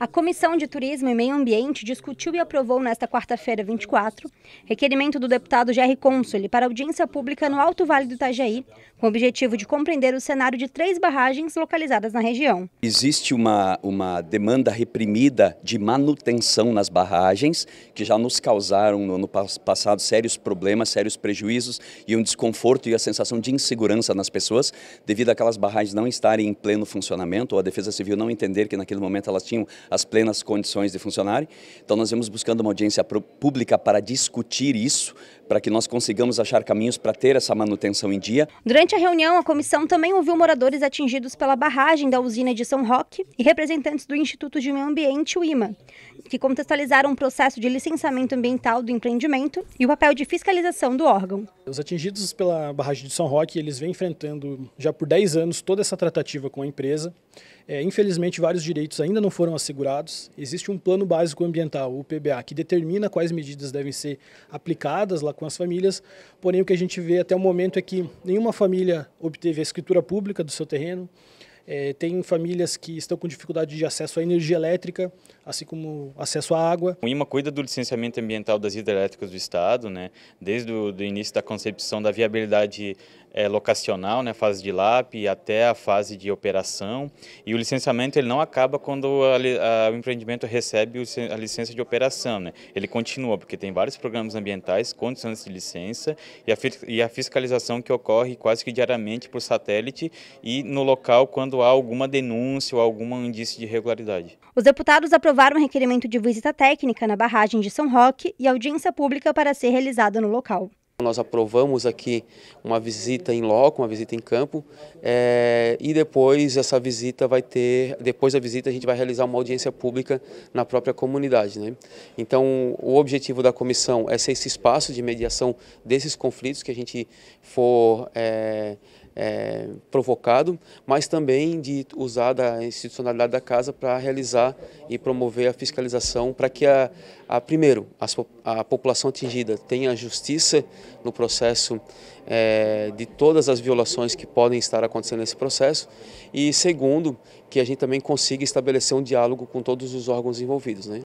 A Comissão de Turismo e Meio Ambiente discutiu e aprovou nesta quarta-feira, 24, requerimento do deputado Jerry Consoli para audiência pública no Alto Vale do Itajaí, com o objetivo de compreender o cenário de três barragens localizadas na região. Existe uma, uma demanda reprimida de manutenção nas barragens, que já nos causaram no ano passado sérios problemas, sérios prejuízos e um desconforto e a sensação de insegurança nas pessoas, devido àquelas barragens não estarem em pleno funcionamento ou a Defesa Civil não entender que naquele momento elas tinham as plenas condições de funcionarem. Então nós vamos buscando uma audiência pública para discutir isso, para que nós consigamos achar caminhos para ter essa manutenção em dia. Durante a reunião, a comissão também ouviu moradores atingidos pela barragem da usina de São Roque e representantes do Instituto de Meio Ambiente, o IMA, que contextualizaram o processo de licenciamento ambiental do empreendimento e o papel de fiscalização do órgão. Os atingidos pela barragem de São Roque, eles vêm enfrentando já por 10 anos toda essa tratativa com a empresa. É, infelizmente, vários direitos ainda não foram assegurados existe um plano básico ambiental, o PBA, que determina quais medidas devem ser aplicadas lá com as famílias. Porém, o que a gente vê até o momento é que nenhuma família obteve a escritura pública do seu terreno. É, tem famílias que estão com dificuldade de acesso à energia elétrica, assim como acesso à água. O IMA cuida do licenciamento ambiental das hidrelétricas do Estado, né? desde o do início da concepção da viabilidade é, locacional, né, fase de LAP até a fase de operação. E o licenciamento ele não acaba quando a, a, o empreendimento recebe a licença de operação. Né? Ele continua, porque tem vários programas ambientais, condições de licença e a, e a fiscalização que ocorre quase que diariamente por satélite e no local quando há alguma denúncia ou algum indício de irregularidade. Os deputados aprovaram o requerimento de visita técnica na barragem de São Roque e audiência pública para ser realizada no local. Nós aprovamos aqui uma visita em loco, uma visita em campo, é, e depois essa visita vai ter, depois da visita a gente vai realizar uma audiência pública na própria comunidade. Né? Então o objetivo da comissão é ser esse espaço de mediação desses conflitos que a gente for é, é, provocado, mas também de usar da institucionalidade da casa para realizar e promover a fiscalização para que, a, a primeiro, a, a, população atingida tenha justiça no processo é, de todas as violações que podem estar acontecendo nesse processo e, segundo, que a gente também consiga estabelecer um diálogo com todos os órgãos envolvidos. Né?